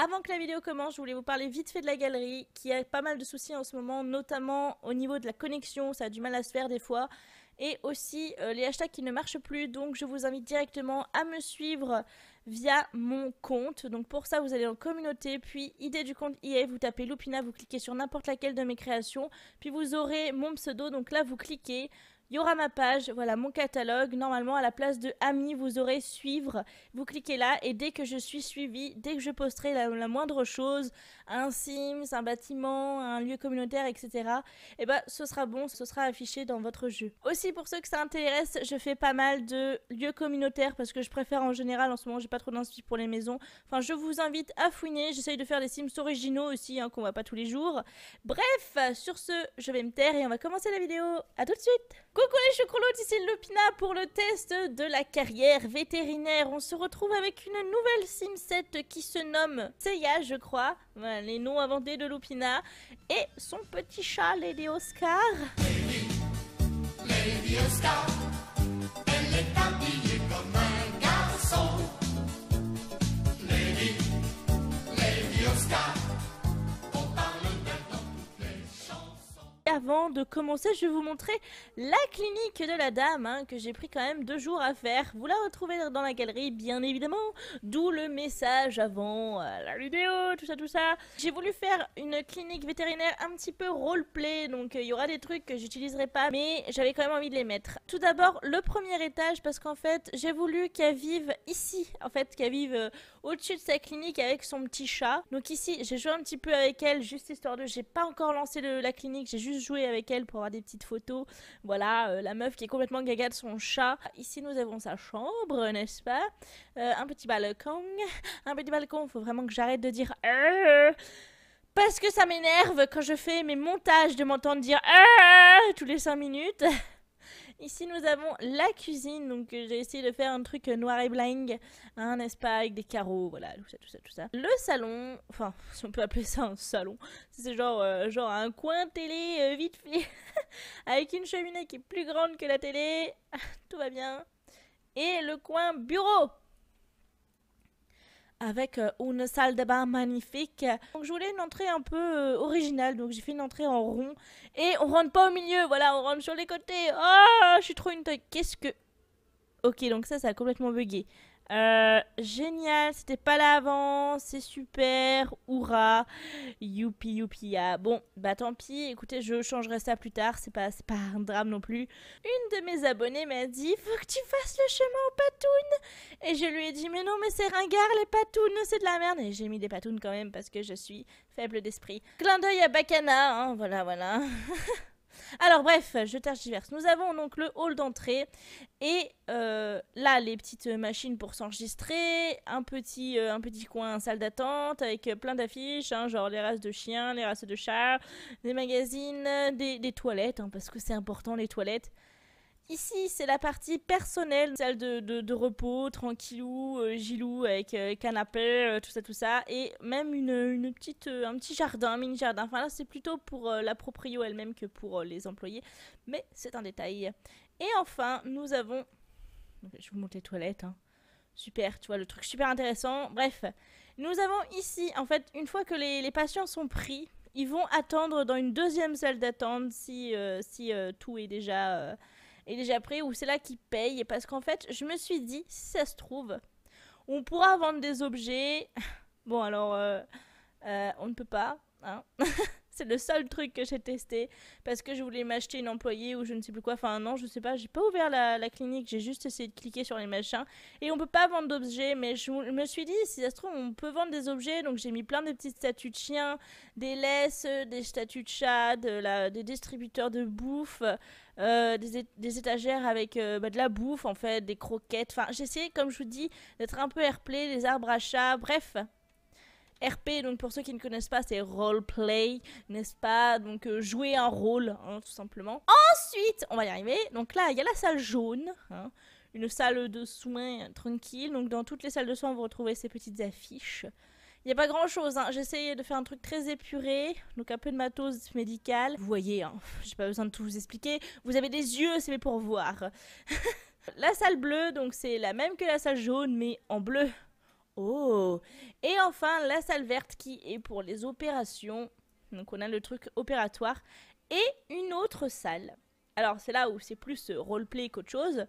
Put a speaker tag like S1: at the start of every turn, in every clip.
S1: Avant que la vidéo commence, je voulais vous parler vite fait de la galerie qui a pas mal de soucis en ce moment, notamment au niveau de la connexion, ça a du mal à se faire des fois. Et aussi euh, les hashtags qui ne marchent plus, donc je vous invite directement à me suivre via mon compte. Donc pour ça, vous allez en communauté, puis idée du compte IA, vous tapez Lupina, vous cliquez sur n'importe laquelle de mes créations, puis vous aurez mon pseudo, donc là vous cliquez, il y aura ma page, voilà mon catalogue. Normalement, à la place de amis, vous aurez suivre. Vous cliquez là et dès que je suis suivie, dès que je posterai la moindre chose, un Sims, un bâtiment, un lieu communautaire, etc., et eh ben, ce sera bon, ce sera affiché dans votre jeu. Aussi pour ceux que ça intéresse, je fais pas mal de lieux communautaires parce que je préfère en général, en ce moment j'ai pas trop d'inspiration pour les maisons. Enfin je vous invite à fouiner, j'essaye de faire des Sims originaux aussi hein, qu'on voit pas tous les jours. Bref, sur ce, je vais me taire et on va commencer la vidéo. À tout de suite Coucou les choucroulots, ici Lupina pour le test de la carrière vétérinaire. On se retrouve avec une nouvelle Sim 7 qui se nomme Seiya je crois. Ouais les noms inventés de Lupina et son petit chat, Lady Oscar. Lady Oscar. avant de commencer, je vais vous montrer la clinique de la dame hein, que j'ai pris quand même deux jours à faire. Vous la retrouvez dans la galerie, bien évidemment, d'où le message avant euh, la vidéo, tout ça, tout ça. J'ai voulu faire une clinique vétérinaire un petit peu roleplay, donc euh, il y aura des trucs que j'utiliserai pas, mais j'avais quand même envie de les mettre. Tout d'abord, le premier étage, parce qu'en fait, j'ai voulu qu'elle vive ici, en fait, qu'elle vive euh, au-dessus de sa clinique avec son petit chat. Donc ici, j'ai joué un petit peu avec elle, juste histoire de... J'ai pas encore lancé la clinique, j'ai juste avec elle pour avoir des petites photos. Voilà, euh, la meuf qui est complètement gaga de son chat. Ici, nous avons sa chambre, n'est-ce pas euh, Un petit balcon, un petit balcon. Faut vraiment que j'arrête de dire parce que ça m'énerve quand je fais mes montages de m'entendre dire tous les cinq minutes. Ici, nous avons la cuisine. Donc, euh, j'ai essayé de faire un truc euh, noir et bling, hein, n'est-ce pas, avec des carreaux, voilà, tout ça, tout ça, tout ça. Le salon, enfin, si on peut appeler ça un salon, c'est genre, euh, genre un coin télé vite fait, avec une cheminée qui est plus grande que la télé. tout va bien. Et le coin bureau avec euh, une salle de bain magnifique. Donc je voulais une entrée un peu euh, originale, donc j'ai fait une entrée en rond. Et on rentre pas au milieu, voilà, on rentre sur les côtés. Oh, je suis trop une tête Qu'est-ce que... Ok, donc ça, ça a complètement bugué. Euh, génial, c'était pas là c'est super, hurrah, youpi youpi ah. Bon, bah tant pis, écoutez, je changerai ça plus tard, c'est pas, pas un drame non plus. Une de mes abonnées m'a dit Faut que tu fasses le chemin aux patounes Et je lui ai dit Mais non, mais c'est ringard, les patounes, c'est de la merde Et j'ai mis des patounes quand même parce que je suis faible d'esprit. Clin d'œil à Bacana, hein, voilà, voilà. Alors bref, je divers. Nous avons donc le hall d'entrée et euh, là les petites machines pour s'enregistrer, un petit, euh, un petit coin salle d'attente avec euh, plein d'affiches, hein, genre les races de chiens, les races de chats, des magazines, des, toilettes, hein, parce que c'est important les toilettes. Ici, c'est la partie personnelle, salle de, repos, tranquillou, euh, gilou, avec euh, canapé, euh, tout ça, tout ça. Et même une, petite, un petit jardin, un mini-jardin. Enfin là, c'est plutôt pour la proprio elle-même que pour les employés. Mais c'est un détail. Et enfin, nous avons... Je vous montre les toilettes. Hein. Super, tu vois, le truc super intéressant. Bref, nous avons ici, en fait, une fois que les, patients sont pris, ils vont attendre dans une deuxième salle d'attente si, si tout est déjà et déjà après où c'est là qu'ils payent. Parce qu'en fait, je me suis dit, si ça se trouve, on pourra vendre des objets. Bon, alors, euh, euh, on ne peut pas. Hein C'est le seul truc que j'ai testé parce que je voulais m'acheter une employée ou je ne sais plus quoi. Enfin, non, je ne sais pas, j'ai pas ouvert la, clinique, j'ai juste essayé de cliquer sur les machins. Et on ne peut pas vendre d'objets, mais je me suis dit, si ça se trouve, on peut vendre des objets. Donc j'ai mis plein de petites statues de chiens, des laisses, des statues de chats, des distributeurs de bouffe. Euh, des, étagères avec euh, bah, de la bouffe en fait, des croquettes. Enfin, j'ai essayé, comme je vous dis, d'être un peu airplay, des arbres à chat, bref, RP, donc pour ceux qui ne connaissent pas, c'est role play, n'est-ce pas Donc euh, jouer un rôle, hein, tout simplement. Ensuite, on va y arriver. Donc là, il y a la salle jaune, hein. une salle de soins tranquille. Donc dans toutes les salles de soins, vous retrouvez ces petites affiches. Il n'y a pas grand-chose. Hein. de faire un truc très épuré, donc un peu de matos médical. Vous voyez, hein. j'ai pas besoin de tout vous expliquer. Vous avez des yeux, c'est pour voir. la salle bleue, donc c'est la même que la salle jaune, mais en bleu. Oh Et enfin, la salle verte qui est pour les opérations. Donc on a le truc opératoire. Et une autre salle. Alors c'est là où c'est plus euh, roleplay qu'autre chose.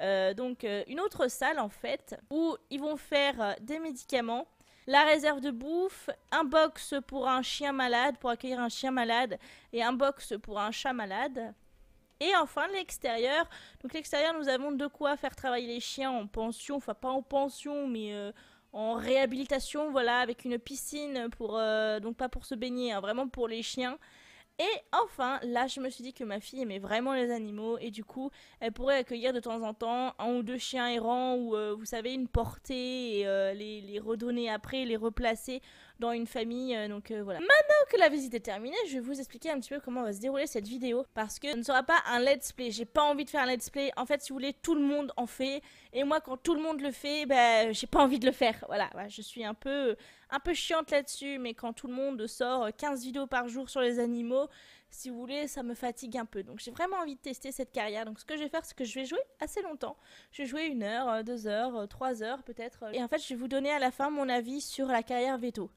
S1: Euh, donc euh, une autre salle en fait où ils vont faire des médicaments, la réserve de bouffe, un box pour un chien malade, pour accueillir un chien malade, et un box pour un chat malade. Et enfin l'extérieur. Donc l'extérieur nous avons de quoi faire travailler les chiens en pension, enfin pas en pension mais en réhabilitation, voilà, avec une piscine pour euh, donc pas pour se baigner, hein, vraiment pour les chiens. Et enfin, là, je me suis dit que ma fille aimait vraiment les animaux et du coup, elle pourrait accueillir de temps en temps un ou deux chiens errants ou, euh, vous savez, une portée et euh, les redonner après, les replacer dans une famille. Euh, donc euh, voilà. Maintenant que la visite est terminée, je vais vous expliquer un petit peu comment va se dérouler cette vidéo parce que ce ne sera pas un let's play. J'ai pas envie de faire un let's play. En fait, si vous voulez, tout le monde en fait et moi, quand tout le monde le fait, ben j'ai pas envie de le faire. Voilà, je suis un peu, un peu chiante là-dessus, mais quand tout le monde sort 15 euh, vidéos par jour sur les animaux, si vous voulez, ça me fatigue un peu. Donc j'ai vraiment envie de tester cette carrière. Donc ce que je vais faire, c'est que je vais jouer assez longtemps. Je vais jouer une heure, deux heures, trois heures peut-être. Et en fait, je vais vous donner à la fin mon avis sur la carrière veto.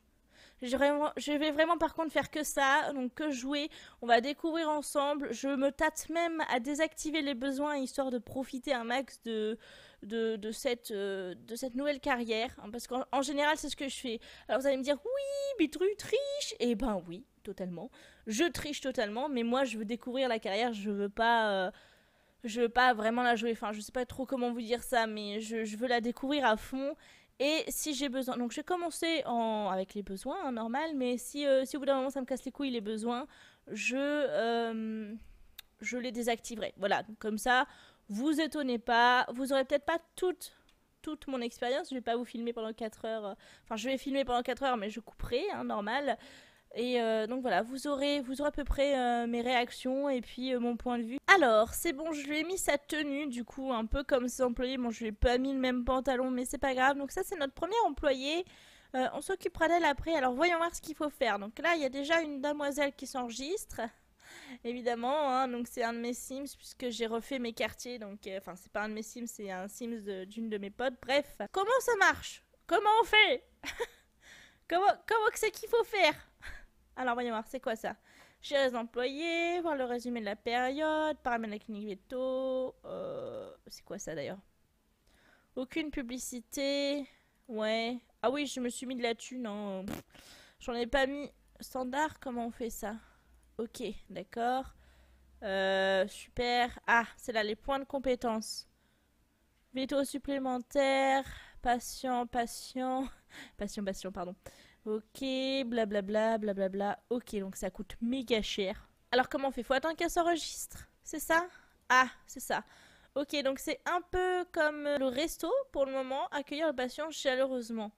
S1: Je, vais vraiment par contre faire que ça, donc que jouer. On va découvrir ensemble. Je me tâte même à désactiver les besoins histoire de profiter un max de, de, cette, euh, de cette nouvelle carrière. Hein, parce qu'en général, c'est ce que je fais. Alors vous allez me dire, oui, Bitru triche Eh ben oui, totalement. Je triche totalement, mais moi, je veux découvrir la carrière, je veux pas... Euh, je veux pas vraiment la jouer, enfin je sais pas trop comment vous dire ça, mais je veux la découvrir à fond et si j'ai besoin, donc j'ai commencé en... avec les besoins, hein, normal, mais si, euh, si au bout d'un moment ça me casse les couilles les besoins, je, euh, je les désactiverai. Voilà, comme ça, vous étonnez pas, vous aurez peut-être pas toute, toute mon expérience, je vais pas vous filmer pendant 4 heures, euh, enfin je vais filmer pendant 4 heures, mais je couperai, hein, normal. Et euh, donc voilà, vous aurez, vous aurez à peu près euh, mes réactions et puis euh, mon point de vue. Alors, c'est bon, je lui ai mis sa tenue, du coup, un peu comme ses employés. Bon, je lui ai pas mis le même pantalon, mais c'est pas grave. Donc ça, c'est notre premier employé. on s'occupera d'elle après. Alors, voyons voir ce qu'il faut faire. Donc là, il y a déjà une demoiselle qui s'enregistre. Évidemment, hein, donc c'est un de mes Sims puisque j'ai refait mes quartiers. Donc, enfin, c'est pas un de mes Sims, c'est un Sims d'une de, mes potes. Bref, comment ça marche Comment on fait Comment comment que c'est qu'il faut faire alors, voyons voir, c'est quoi ça Chez les employés, voir le résumé de la période, paramètres de la clinique veto. Euh, c'est quoi ça d'ailleurs Aucune publicité. Ouais. Ah oui, je me suis mis de la thune. Hein. J'en ai pas mis. Standard, comment on fait ça Ok, d'accord. Euh, super. Ah, c'est là les points de compétence. Veto supplémentaire, patient, patient, patient, patient, pardon. Ok, blablabla, blablabla. Bla bla. Ok, donc ça coûte méga cher. Alors comment on fait Faut attendre qu'elle s'enregistre, c'est ça Ah, c'est ça. Ok, donc c'est un peu comme euh, le resto pour le moment, accueillir le patient chaleureusement.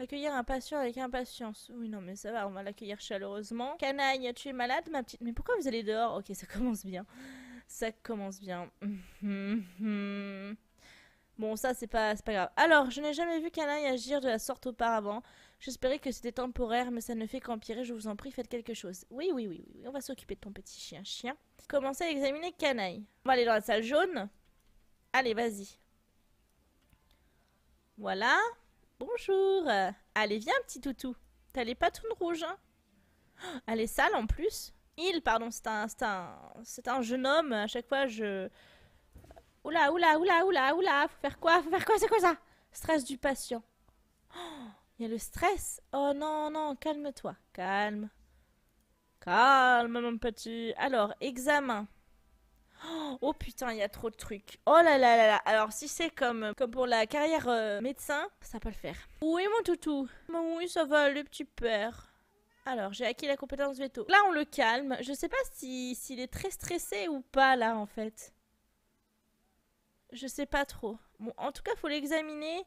S1: Accueillir un patient avec impatience. Oui, non, mais ça va, on va l'accueillir chaleureusement. Canaille, tu es malade, ma petite. Mais pourquoi vous allez dehors Ok, ça commence bien. Ça commence bien. bon, ça, c'est pas, pas grave. Alors, je n'ai jamais vu Canaille agir de la sorte auparavant. J'espérais que c'était temporaire, mais ça ne fait qu'empirer. Je vous en prie, faites quelque chose. Oui, oui, oui, oui. On va s'occuper de ton petit chien. Chien. Commencez à examiner Canaille. On va aller dans la salle jaune. Allez, vas-y. Voilà. Bonjour. Allez, viens, petit toutou. T'as les patounes rouges, hein ah, Elle est sale, en plus. Il, pardon, c'est un, un, un jeune homme. À chaque fois, je... Oula, oula, oula, oula, oula. Faut faire quoi Faut faire quoi C'est quoi ça Stress du patient. Oh il y a le stress. Oh non, non, calme-toi. Calme. Calme, mon petit. Alors, examen. Oh putain, il y a trop de trucs. Oh là là là là. Alors, si c'est comme, comme pour la carrière euh, médecin, ça peut le faire. Oui, mon toutou. Oui, ça va, le petit père. Alors, j'ai acquis la compétence veto. Là, on le calme. Je sais pas s'il est très stressé ou pas, là, en fait. Je sais pas trop. Bon, en tout cas, faut l'examiner.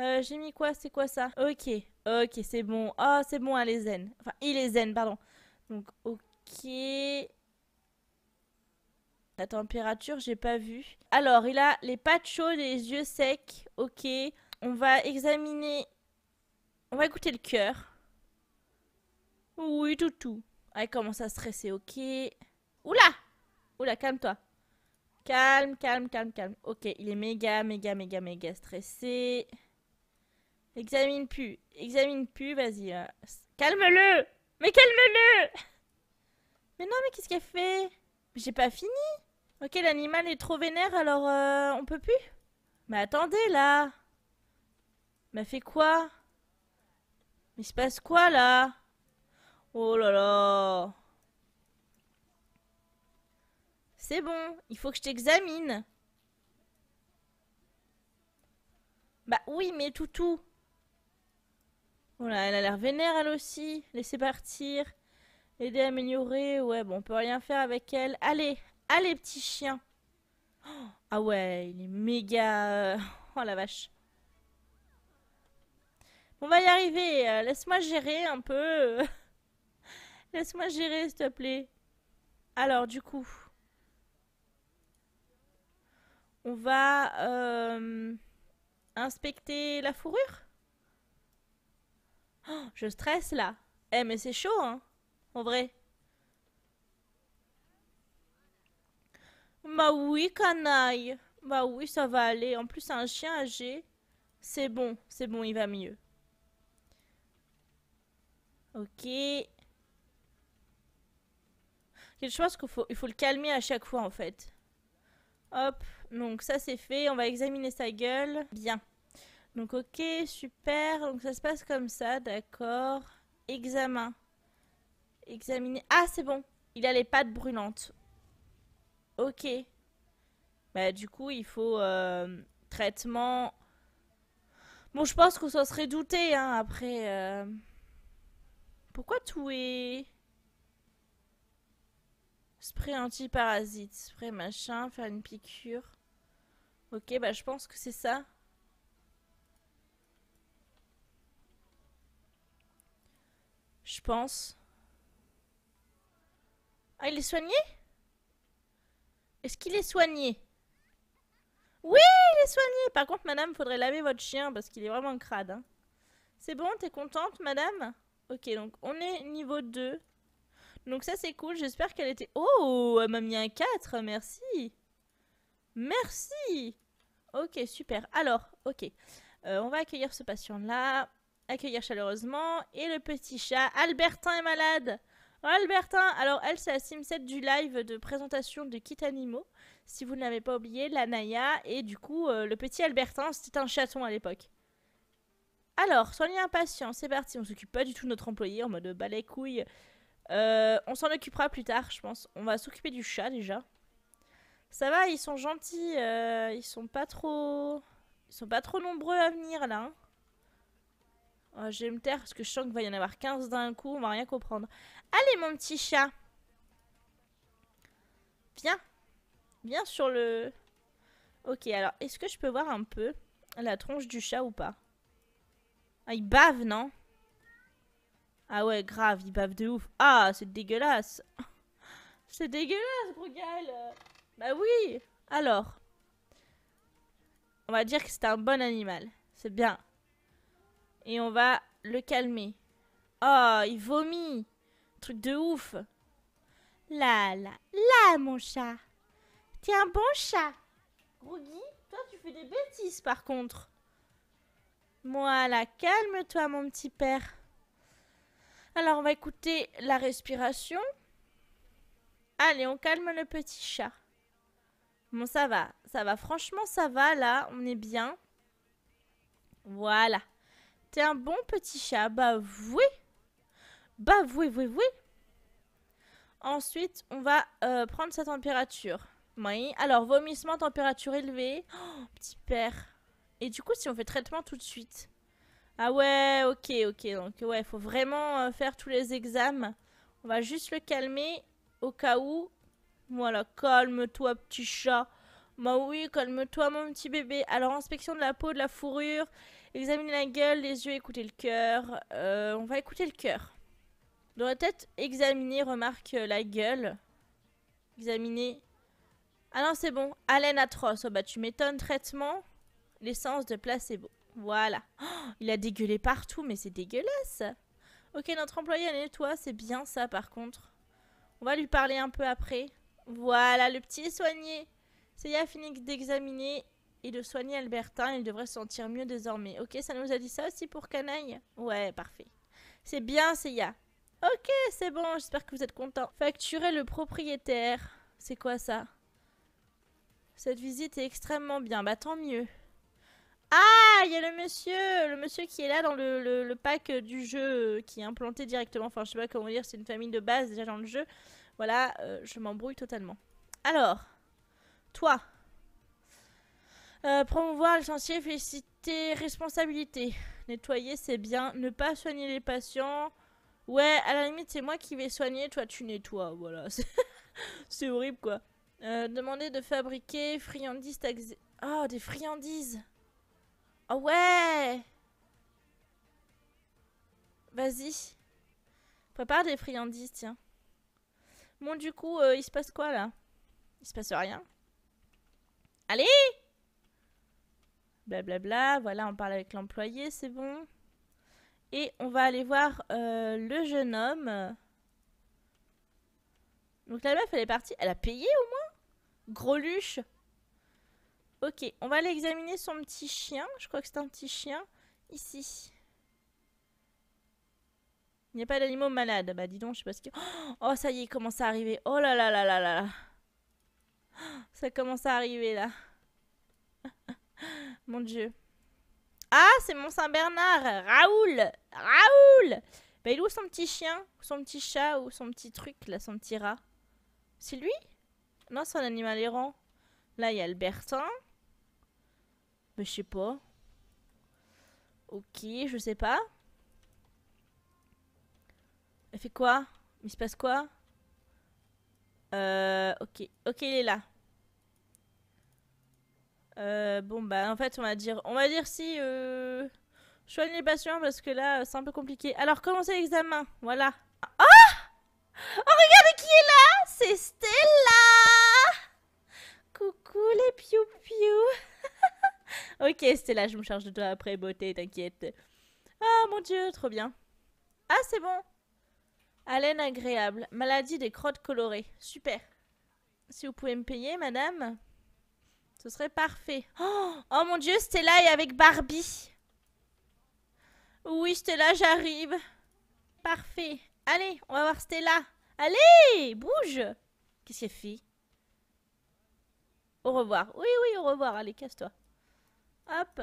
S1: Euh, j'ai mis quoi C'est quoi ça Ok, ok, c'est bon. Ah, oh, c'est bon, elle est zen. Enfin, il est zen, pardon. Donc, ok. La température, j'ai pas vu. Alors, il a les pattes chaudes les yeux secs. Ok. On va examiner. On va écouter le cœur. Oui, tout, tout. commence à stresser. Ok. Oula Oula, calme-toi. Calme, calme, calme, calme. Ok, il est méga, méga, méga, méga stressé. Examine plus, examine plus, vas-y. Euh, calme-le Mais calme-le Mais non, mais qu'est-ce qu'elle fait J'ai pas fini Ok, l'animal est trop vénère, alors euh, on peut plus Mais attendez, là M'a fait quoi Mais il se passe quoi, là Oh là là C'est bon, il faut que je t'examine Bah oui, mais toutou voilà, oh elle a l'air vénère elle aussi. Laissez partir. Aider à améliorer. Ouais, bon, on peut rien faire avec elle. Allez, allez, petit chien. Oh, ah ouais, il est méga... Euh, oh la vache. On va y arriver. Euh, laisse-moi gérer un peu. Laisse-moi gérer, s'il te plaît. Alors, du coup... On va euh, inspecter la fourrure Oh, je stresse là. Eh, mais c'est chaud, hein En vrai. Bah oui, canaille. Bah oui, ça va aller. En plus, un chien âgé. C'est bon, c'est bon, il va mieux. Ok. Je pense qu'il faut, il faut le calmer à chaque fois, en fait. Hop, donc ça c'est fait. On va examiner sa gueule. Bien. Donc ok, super. Donc ça se passe comme ça, d'accord. Examen. Examiner. Ah, c'est bon. Il a les pattes brûlantes. Ok. Bah du coup, il faut euh, traitement. Bon, je pense que ça serait douté, hein, après. Euh. Pourquoi tout est... Spray antiparasite, spray machin, faire une piqûre. Ok, bah je pense que c'est ça. Je pense. Ah, il est soigné Est-ce qu'il est soigné Oui, il est soigné Par contre, madame, faudrait laver votre chien parce qu'il est vraiment crade. Hein. C'est bon, t'es contente, madame Ok, donc on est niveau 2. Donc ça, c'est cool. J'espère qu'elle était... Oh, elle m'a mis un 4. Merci. Merci. Ok, super. Alors, ok. Euh, on va accueillir ce patient-là accueillir chaleureusement. Et le petit chat, Albertin est malade. Oh, Albertin, alors elle, c'est la sim du live de présentation de Kit Animaux. Si vous ne l'avez pas oublié, la Naya. Et du coup, euh, le petit Albertin, c'était un chaton à l'époque. Alors, soyez impatients, c'est parti. On s'occupe pas du tout de notre employé en mode balai-couille. Euh, on s'en occupera plus tard, je pense. On va s'occuper du chat déjà. Ça va, ils sont gentils. Euh, ils sont pas trop. Ils sont pas trop nombreux à venir là. Hein. Oh, je vais me taire parce que je sens qu'il va y en avoir 15 d'un coup, on va rien comprendre. Allez mon petit chat Viens Viens sur le... Ok, alors, est-ce que je peux voir un peu la tronche du chat ou pas Ah, il bave, non Ah ouais, grave, il bave de ouf. Ah, c'est dégueulasse C'est dégueulasse, Brugal Bah oui Alors, on va dire que c'est un bon animal. C'est bien. Et on va le calmer. Oh, il vomit. Truc de ouf. Là, là, là, mon chat. T'es un bon chat. Groggy, toi, tu fais des bêtises, par contre. Voilà, calme-toi, mon petit père. Alors, on va écouter la respiration. Allez, on calme le petit chat. Bon, ça va, ça va. Franchement, ça va, là. On est bien. Voilà. T'es un bon petit chat, bah oui. Bah oui, oui, oui. Ensuite, on va euh, prendre sa température. Oui. Alors, vomissement, température élevée. Oh, petit père. Et du coup, si on fait traitement tout de suite. Ah ouais, ok, ok. Donc, ouais, il faut vraiment euh, faire tous les examens. On va juste le calmer au cas où. Voilà, calme-toi, petit chat. Bah oui, calme-toi, mon petit bébé. Alors, inspection de la peau, de la fourrure Examiner la gueule, les yeux, écouter le cœur. Euh, on va écouter le cœur. Dans la tête, être examiner, remarque, euh, la gueule. Examiner. Ah non, c'est bon. Haleine atroce. Oh bah tu m'étonnes. Traitement. L'essence de placebo. Voilà. Oh, il a dégueulé partout, mais c'est dégueulasse. Ok, notre employé a nettoie, c'est bien ça par contre. On va lui parler un peu après. Voilà, le petit est soigné. ya, fini d'examiner et de soigner Albertin. Il devrait se sentir mieux désormais. Ok, ça nous a dit ça aussi pour Canaille Ouais, parfait. C'est bien, Seiya. Ok, c'est bon, j'espère que vous êtes content. Facturer le propriétaire. C'est quoi ça Cette visite est extrêmement bien. Bah tant mieux. Ah, il y a le monsieur, le monsieur qui est là dans le, pack du jeu, euh, qui est implanté directement. Enfin, je sais pas comment dire, c'est une famille de base déjà dans le jeu. Voilà, euh, je m'embrouille totalement. Alors, toi, euh, promouvoir le chantier, féliciter, responsabilité. Nettoyer, c'est bien. Ne pas soigner les patients. Ouais, à la limite, c'est moi qui vais soigner, toi tu nettoies. Voilà, c'est horrible quoi. Euh, demander de fabriquer friandises taxées. Oh, des friandises. Oh ouais Vas-y. Prépare des friandises, tiens. Bon, du coup, euh, il se passe quoi là Il se passe rien. Allez blablabla. Voilà, on parle avec l'employé, c'est bon. Et on va aller voir euh, le jeune homme. Donc la meuf, elle est partie. Elle a payé au moins Gros luche. Ok, on va aller examiner son petit chien. Je crois que c'est un petit chien. Ici. Il n'y a pas d'animaux malades. Bah dis donc, je sais pas ce a. Oh, ça y est, il commence à arriver. Oh là là là là là. Ça commence à arriver là. Mon Dieu. Ah, c'est mon Saint-Bernard. Raoul. Raoul. Bah, il est où son petit chien son petit chat Ou son petit truc, là, son petit rat C'est lui Non, c'est un animal errant. Là, il y a Albertin. Mais ben, je sais pas. Ok, je sais pas. Elle fait quoi Il se passe quoi Euh. Ok, ok, il est là. Euh, bon, bah, en fait, on va dire, on va dire si euh, soigne les patients parce que là, euh, c'est un peu compliqué. Alors, commencez l'examen. Voilà. Ah oh Oh, regardez qui est là C'est Stella Coucou les piou-piou Ok, Stella, je me charge de toi après, beauté, t'inquiète. Oh, mon Dieu, trop bien. Ah, c'est bon. Haleine agréable. Maladie des crottes colorées. Super. Si vous pouvez me payer, madame ce serait parfait. Oh, oh, mon dieu, Stella est avec Barbie. Oui, Stella, j'arrive. Parfait. Allez, on va voir Stella. Allez, bouge. Qu'est-ce qu'elle fait Au revoir. Oui, oui, au revoir. Allez, casse-toi. Hop.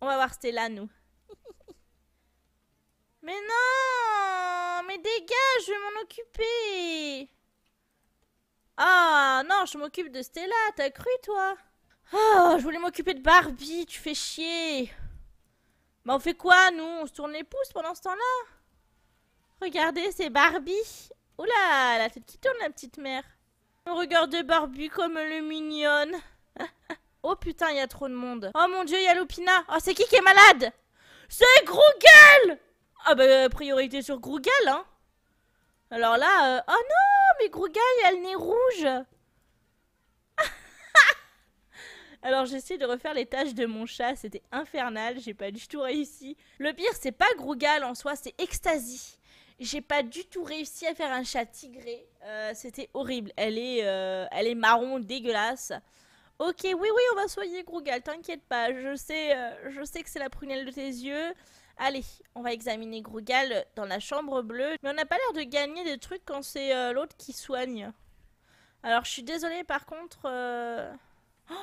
S1: On va voir Stella, nous. mais non Mais dégage, je vais m'en occuper. Ah oh, non, je m'occupe de Stella. T'as cru, toi Oh, je voulais m'occuper de Barbie, tu fais chier. Bah on fait quoi nous On se tourne les pouces pendant ce temps-là Regardez, c'est Barbie. Oula, la tête qui tourne la petite mère. On regarde Barbie comme le mignonne. oh putain, il y a trop de monde. Oh mon dieu, il y a Lupina. Oh, c'est qui qui est malade C'est Grougal Ah bah, euh, priorité sur Grougal, hein. Alors là, euh, oh non, mais Grougal, elle n'est rouge. Alors j'essaie de refaire les tâches de mon chat, c'était infernal, j'ai pas du tout réussi. Le pire, c'est pas Grougal en soi, c'est Ecstasy. J'ai pas du tout réussi à faire un chat tigré, euh, c'était horrible. Elle est, euh, elle est marron, dégueulasse. Ok, oui, oui, on va soigner Grougal, t'inquiète pas, je sais, euh, je sais que c'est la prunelle de tes yeux. Allez, on va examiner Grougal dans la chambre bleue. Mais on n'a pas l'air de gagner des trucs quand c'est l'autre qui soigne. Alors, je suis désolée, par contre... Oh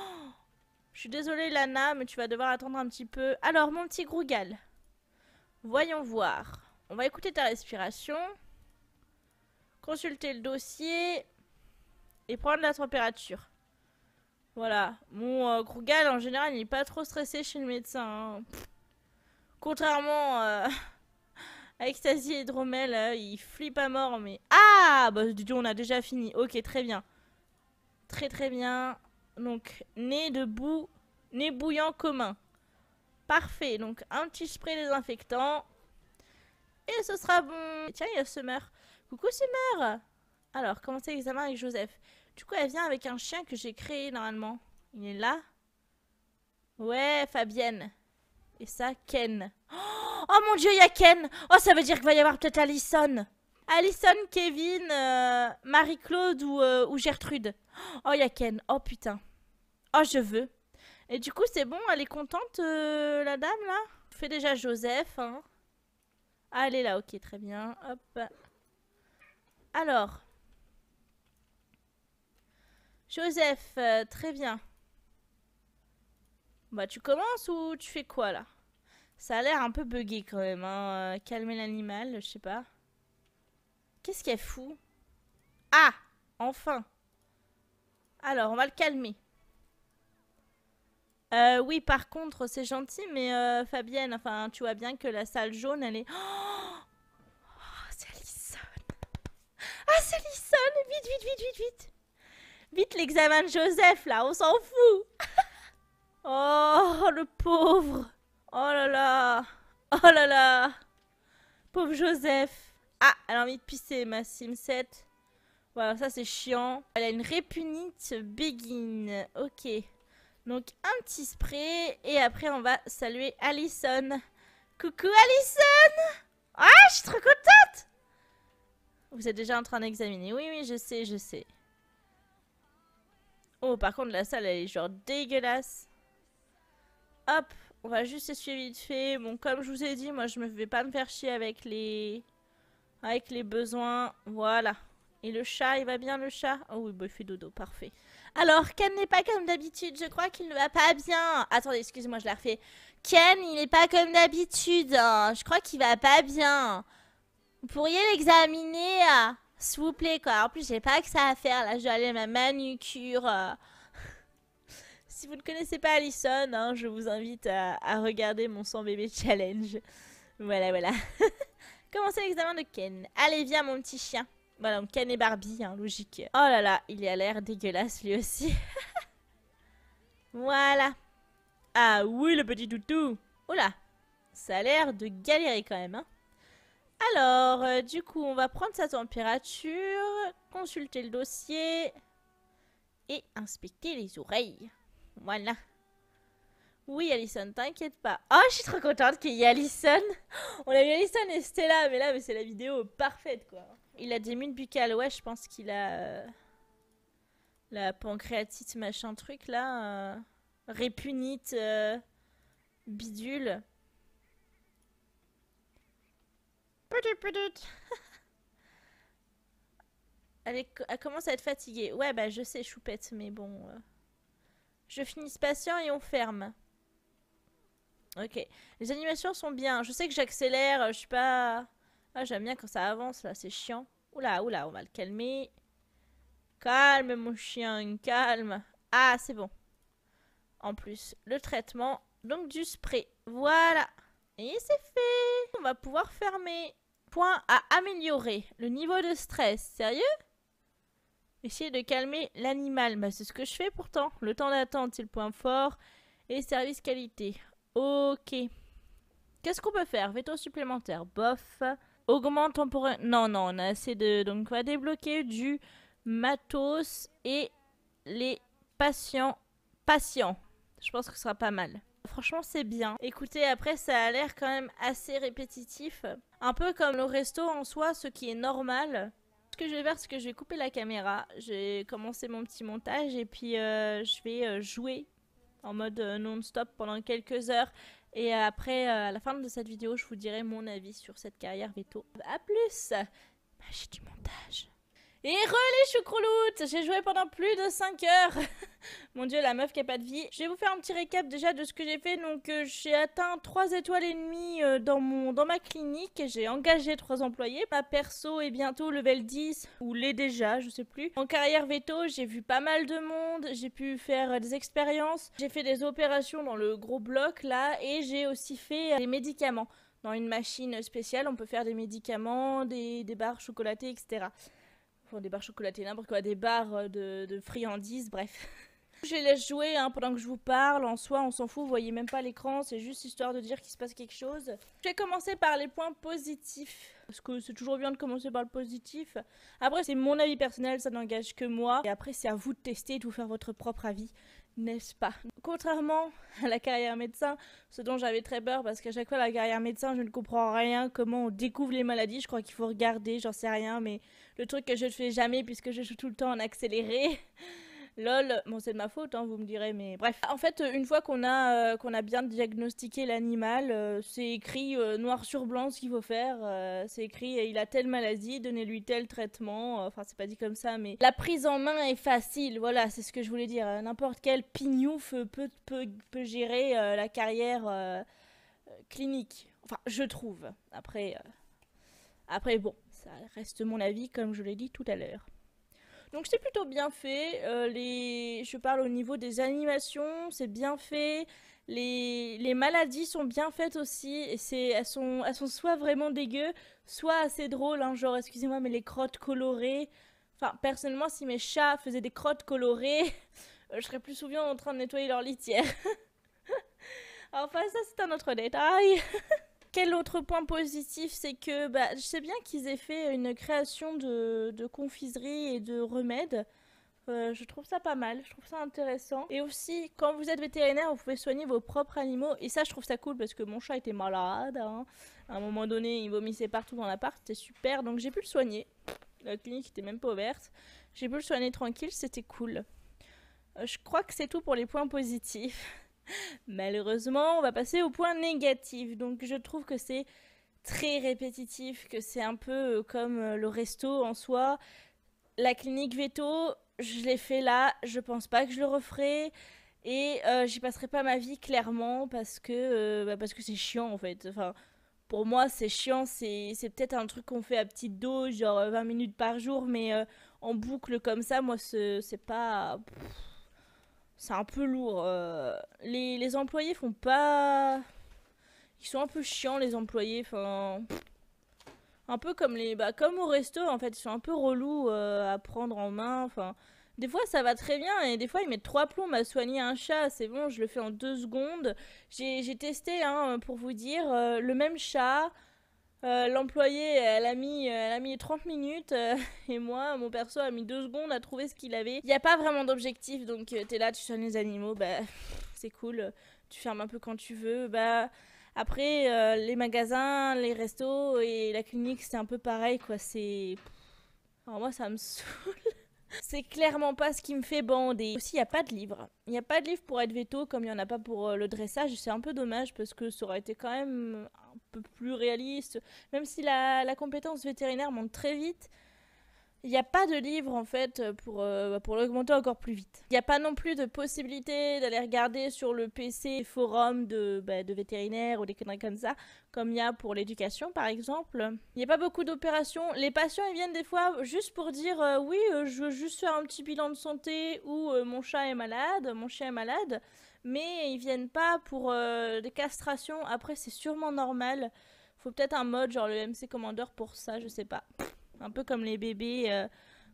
S1: je suis désolée, Lana, mais tu vas devoir attendre un petit peu. Alors, mon petit Grougal. Voyons voir. On va écouter ta respiration. Consulter le dossier. Et prendre la température. Voilà. Mon Grugal euh, Grougal, en général, il n'est pas trop stressé chez le médecin. Hein. Contrairement euh, à Ecstasy et Dromel, euh, il flippe à mort, mais... Ah Bah, du on a déjà fini. Ok, très bien. Très, très bien. Donc, nez de boue, nez bouillant commun. Parfait, donc un petit spray désinfectant. Et ce sera bon. Tiens, il y a Summer. Coucou Summer Alors, c'est l'examen avec Joseph. Du coup, elle vient avec un chien que j'ai créé normalement. Il est là. Ouais, Fabienne. Et ça, Ken. Oh mon dieu, il y a Ken Oh, ça veut dire qu'il va y avoir peut-être Allison Alison, Kevin, euh, Marie-Claude euh, ou, Gertrude. Oh, il y a Ken. Oh putain. Oh, je veux. Et du coup, c'est bon, elle est contente, euh, la dame là Je fais déjà Joseph. Hein. Ah, là, ok, très bien. Hop. Alors. Joseph, très bien. Bah, tu commences ou tu fais quoi là Ça a l'air un peu bugué, quand même, hein. calmer l'animal, je sais pas. Qu'est-ce qu'elle fou Ah Enfin Alors, on va le calmer. Euh, oui, par contre, c'est gentil, mais euh, Fabienne, enfin, tu vois bien que la salle jaune, elle est... Oh! oh, c'est Alison Ah, c'est Alison Vite, vite, vite, vite, vite Vite l'examen de Joseph, là, on s'en fout Oh, le pauvre Oh là là Oh là là Pauvre Joseph ah, elle a envie de pisser, ma simset. Voilà, ça c'est chiant. Elle a une répunite béguine. Ok. Donc un petit spray et après on va saluer Allison. Coucou Allison Ah, je suis trop contente Vous êtes déjà en train d'examiner. Oui, oui, je sais, je sais. Oh, par contre, la salle, elle est genre dégueulasse. Hop, on va juste essayer vite fait. Bon, comme je vous ai dit, moi, je ne vais pas me faire chier avec les... Avec les besoins, voilà. Et le chat, il va bien le chat Oh oui, bah, il fait dodo, parfait. Alors, Ken n'est pas comme d'habitude, je crois qu'il ne va pas bien. Attendez, excusez-moi, je la refais. Ken, il n'est pas comme d'habitude, hein. je crois qu'il va pas bien. Vous pourriez l'examiner, ah, s'il vous plaît, quoi. En plus, j'ai pas que ça à faire, là, je dois aller à ma manucure. Euh. si vous ne connaissez pas Alison hein, je vous invite à, regarder mon 100 bébé challenge. Voilà, voilà. Commencez l'examen de Ken. Allez, viens, mon petit chien. Voilà, donc Ken et Barbie, hein, logique. Oh là là, il a l'air dégueulasse lui aussi. voilà. Ah oui, le petit toutou. là, ça a l'air de galérer quand même. Hein. Alors, euh, du coup, on va prendre sa température, consulter le dossier et inspecter les oreilles. Voilà. Oui, Alison, t'inquiète pas. Oh, je suis trop contente qu'il y ait Alison. On a eu Alison et Stella, mais là, c'est la vidéo parfaite, quoi. Il a des mines buccales, ouais, je pense qu'il a... Euh, la pancréatite, machin truc, là. Euh, répunite, euh, bidule. Elle, elle, commence à être fatiguée. Ouais, bah je sais, choupette, mais bon... Je finis patient et on ferme. Ok. Les animations sont bien. Je sais que j'accélère, je suis pas... Ah, j'aime bien quand ça avance, là, c'est chiant. Oula, oula, on va le calmer. Calme, mon chien, calme. Ah, c'est bon. En plus, le traitement, donc du spray. Voilà. Et c'est fait. On va pouvoir fermer. Point à améliorer. Le niveau de stress. Sérieux Essayer de calmer l'animal. Bah, c'est ce que je fais pourtant. Le temps d'attente, c'est le point fort. Et service qualité. Ok. Qu'est-ce qu'on peut faire Veto supplémentaire. Bof. Augmente temporaire. Non, non, on a assez de. Donc, on va débloquer du matos et les patients. Patients. Je pense que ce sera pas mal. Franchement, c'est bien. Écoutez, après, ça a l'air quand même assez répétitif. Un peu comme le resto en soi, ce qui est normal. Ce que je vais faire, c'est que je vais couper la caméra. J'ai commencé mon petit montage et puis euh, je vais euh, jouer en mode euh, non-stop pendant quelques heures. Et euh, après, euh, à la fin de cette vidéo, je vous dirai mon avis sur cette carrière veto. A plus Magie bah, du montage et re les J'ai joué pendant plus de 5 heures Mon dieu, la meuf qui a pas de vie. Je vais vous faire un petit récap déjà de ce que j'ai fait. Donc euh, j'ai atteint 3 étoiles et demie euh, dans, mon, dans ma clinique. J'ai engagé 3 employés. Ma perso est bientôt level 10 ou l'est déjà, je sais plus. En carrière veto, j'ai vu pas mal de monde. J'ai pu faire euh, des expériences. J'ai fait des opérations dans le gros bloc là. Et j'ai aussi fait des médicaments. Dans une machine spéciale, on peut faire des médicaments, des, des barres chocolatées, etc des bars chocolatées n'importe quoi, des barres euh, de, friandises, bref. Je les laisse jouer hein, pendant que je vous parle. En soi, on s'en fout, vous voyez même pas l'écran. C'est juste histoire de dire qu'il se passe quelque chose. Je vais commencer par les points positifs. Parce que c'est toujours bien de commencer par le positif. Après, c'est mon avis personnel, ça n'engage que moi. Et après, c'est à vous de tester et de vous faire votre propre avis. N'est-ce pas Contrairement à la carrière médecin, ce dont j'avais très peur parce qu'à chaque fois la carrière médecin, je ne comprends rien comment on découvre les maladies. Je crois qu'il faut regarder, j'en sais rien, mais le truc que je ne fais jamais puisque je joue tout le temps en accéléré. Lol, bon c'est de ma faute, hein, vous me direz, mais bref. En fait, une fois qu'on a, euh, qu'on a bien diagnostiqué l'animal, euh, c'est écrit euh, noir sur blanc ce qu'il faut faire. c'est écrit il a telle maladie, donnez-lui tel traitement. Enfin, c'est pas dit comme ça, mais la prise en main est facile. Voilà, c'est ce que je voulais dire. Hein. N'importe quel pignouf peut, peut gérer la carrière clinique. Enfin, je trouve. Après, après bon ça reste mon avis comme je l'ai dit tout à l'heure. Donc c'est plutôt bien fait. Euh, les... Je parle au niveau des animations, c'est bien fait. Les... les... maladies sont bien faites aussi. Et elles sont... elles sont soit vraiment dégueu, soit assez drôles. Hein, genre, excusez-moi, mais les crottes colorées. Enfin, personnellement, si mes chats faisaient des crottes colorées, je serais plus souvent en train de nettoyer leur litière. enfin, ça, c'est un autre détail. Quel autre point positif, c'est que bah, je sais bien qu'ils aient fait une création de, de confiserie et de remèdes. Euh, je trouve ça pas mal, je trouve ça intéressant. Et aussi, quand vous êtes vétérinaire, vous pouvez soigner vos propres animaux. Et ça, je trouve ça cool parce que mon chat était malade. Hein. À un moment donné, il vomissait partout dans l'appart, c'était super. Donc j'ai pu le soigner. La clinique était même pas ouverte. J'ai pu le soigner tranquille, c'était cool. Euh, je crois que c'est tout pour les points positifs. Malheureusement, on va passer au point négatif. Donc je trouve que c'est très répétitif, que c'est un peu euh, comme euh, le resto en soi. La clinique veto, je l'ai fait là, je pense pas que je le referai. Et euh, j'y passerai pas ma vie clairement parce que bah, parce que c'est chiant en fait. Enfin, pour moi, c'est chiant. C'est, peut-être un truc qu'on fait à petite dose, genre 20 minutes par jour, mais en boucle comme ça, moi, c'est, c'est pas c'est un peu lourd. Euh. les, les, employés font pas. Ils sont un peu chiants, les employés. Enfin. Un peu comme les. Bah, comme au resto, en fait. Ils sont un peu relous euh, à prendre en main. Enfin. Des fois, ça va très bien et des fois, ils mettent trois plombs à soigner un chat. C'est bon, je le fais en deux secondes. J'ai testé, hein, pour vous dire, euh, le même chat. Euh, l'employé, euh, elle, a mis, euh, elle a mis 30 minutes et moi, mon perso a mis 2 secondes à trouver ce qu'il avait. Il n'y a pas vraiment d'objectif, donc t'es là, tu soignes les animaux, bah c'est cool, tu fermes un peu quand tu veux, bah après les magasins, les restos et la clinique c'est un peu pareil quoi, c'est... moi ça me saoule c'est clairement pas ce qui me fait bander. Aussi, il n'y a pas de livre. Il n'y a pas de livre pour être veto, comme il n'y en a pas pour euh, le dressage. C'est un peu dommage parce que ça aurait été quand même un peu plus réaliste. Même si la compétence vétérinaire monte très vite, il n'y a pas de livre en fait euh, pour, euh, pour l'augmenter encore plus vite. Il n'y a pas non plus de possibilité d'aller regarder sur le PC les forums de, bah, de vétérinaires ou des conneries comme ça, comme il y a pour l'éducation par exemple. Il n'y a pas beaucoup d'opérations. Les patients ils viennent des fois juste pour dire euh, oui, je veux juste faire un petit bilan de santé ou mon chat est malade, mon chien est malade, mais ils viennent pas pour des castrations. Après, c'est sûrement normal. Faut peut-être un mode genre le MC Commander pour ça, je sais pas. Un peu comme les bébés euh,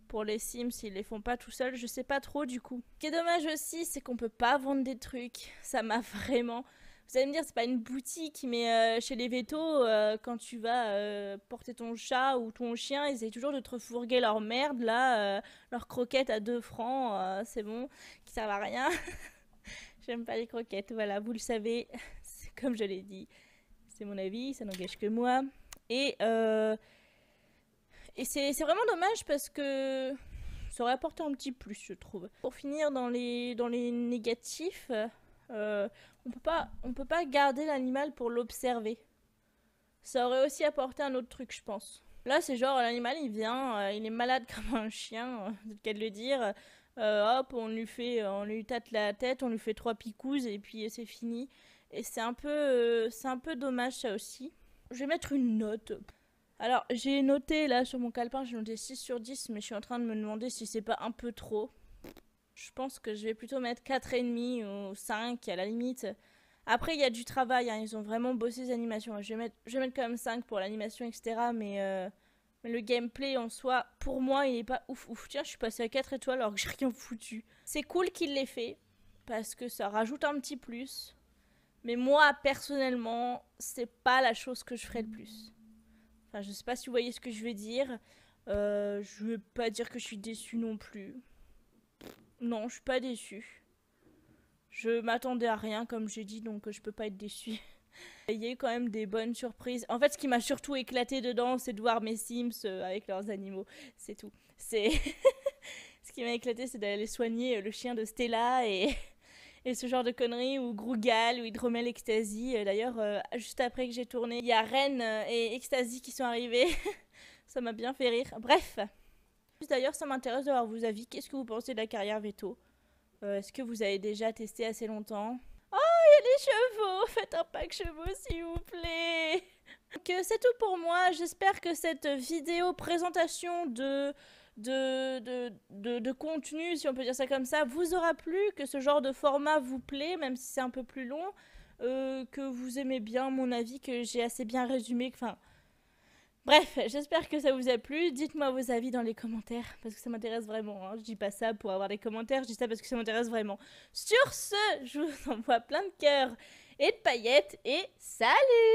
S1: pour les Sims, ils les font pas tout seuls, je sais pas trop du coup. Ce qui est dommage aussi, c'est qu'on peut pas vendre des trucs. Ça m'a vraiment. Vous allez me dire, c'est pas une boutique, mais euh, chez les vétos, euh, quand tu vas porter ton chat ou ton chien, ils essayent toujours de te refourguer leur merde, là, leur croquette à 2 francs, c'est bon, qui servent à rien. J'aime pas les croquettes, voilà, vous le savez, comme je l'ai dit, c'est mon avis, ça n'engage que moi. Et et c'est vraiment dommage parce que ça aurait apporté un petit plus, je trouve. Pour finir dans les, dans les négatifs, euh, on ne peut pas garder l'animal pour l'observer. Ça aurait aussi apporté un autre truc, je pense. Là, c'est genre l'animal, il vient, euh, il est malade comme un chien, euh, c'est le cas de le dire. hop, on lui fait, on lui tâte la tête, on lui fait trois picouzes et puis c'est fini. Et c'est un peu, c'est un peu dommage ça aussi. Je vais mettre une note. Alors, j'ai noté là sur mon calepin, j'ai noté 6 sur 10, mais je suis en train de me demander si c'est pas un peu trop. Je pense que je vais plutôt mettre 4,5 ou 5 à la limite. Après, il y a du travail, hein. ils ont vraiment bossé les animations. Je vais mettre, je vais quand même 5 pour l'animation, etc. Euh, mais, le gameplay en soi, pour moi, il n'est pas ouf ouf. Tiens, je suis passée à 4 étoiles alors que j'ai rien foutu. C'est cool qu'il l'ait fait, parce que ça rajoute un petit plus. Mais moi, personnellement, c'est pas la chose que je ferais le plus. Enfin, je sais pas si vous voyez ce que je veux dire. Euh, je veux pas dire que je suis déçue non plus. Non, je suis pas déçue. Je m'attendais à rien, comme j'ai dit, donc euh, je peux pas être déçue. Il y a quand même des bonnes surprises. En fait, ce qui m'a surtout éclaté dedans, c'est de voir mes Sims euh, avec leurs animaux. C'est tout. C'est. ce qui m'a éclaté, c'est d'aller soigner euh, le chien de Stella et. et ce genre de conneries, ou Grougal, ou Hydromel Ecstasy. Euh, d'ailleurs, euh, juste après que j'ai tourné, il y a Rennes euh, et Ecstasy qui sont arrivés. ça m'a bien fait rire. Bref. D'ailleurs, ça m'intéresse d'avoir vos avis. Qu'est-ce que vous pensez de la carrière veto Est-ce que vous avez déjà testé assez longtemps Oh, il y a les chevaux Faites un pack chevaux, s'il vous plaît Donc, c'est tout pour moi. J'espère que cette vidéo présentation de de, de, de, contenu, si on peut dire ça comme ça, vous aura plu, que ce genre de format vous plaît, même si c'est un peu plus long, euh, que vous aimez bien mon avis, que j'ai assez bien résumé. Enfin, bref, j'espère que ça vous a plu. Dites-moi vos avis dans les commentaires, parce que ça m'intéresse vraiment. Hein. Je dis pas ça pour avoir des commentaires, je dis ça parce que ça m'intéresse vraiment. Sur ce, je vous envoie plein de cœurs et de paillettes, et salut